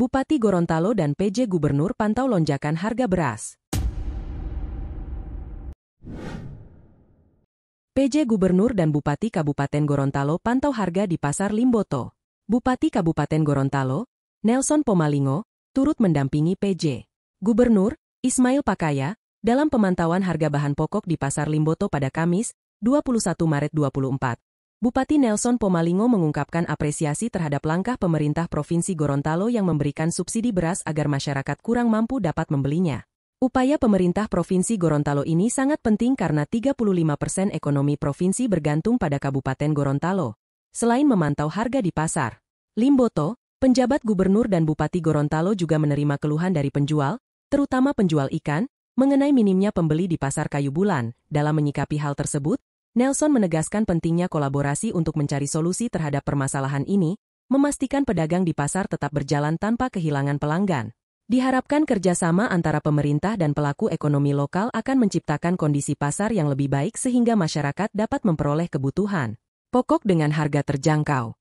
Bupati Gorontalo dan PJ Gubernur pantau lonjakan harga beras. PJ Gubernur dan Bupati Kabupaten Gorontalo pantau harga di Pasar Limboto. Bupati Kabupaten Gorontalo, Nelson Pomalingo, turut mendampingi PJ. Gubernur, Ismail Pakaya, dalam pemantauan harga bahan pokok di Pasar Limboto pada Kamis, 21 Maret 2024. Bupati Nelson Pomalingo mengungkapkan apresiasi terhadap langkah pemerintah Provinsi Gorontalo yang memberikan subsidi beras agar masyarakat kurang mampu dapat membelinya. Upaya pemerintah Provinsi Gorontalo ini sangat penting karena 35 persen ekonomi provinsi bergantung pada Kabupaten Gorontalo. Selain memantau harga di pasar, Limboto, penjabat gubernur dan Bupati Gorontalo juga menerima keluhan dari penjual, terutama penjual ikan, mengenai minimnya pembeli di pasar kayu bulan. Dalam menyikapi hal tersebut, Nelson menegaskan pentingnya kolaborasi untuk mencari solusi terhadap permasalahan ini, memastikan pedagang di pasar tetap berjalan tanpa kehilangan pelanggan. Diharapkan kerjasama antara pemerintah dan pelaku ekonomi lokal akan menciptakan kondisi pasar yang lebih baik sehingga masyarakat dapat memperoleh kebutuhan pokok dengan harga terjangkau.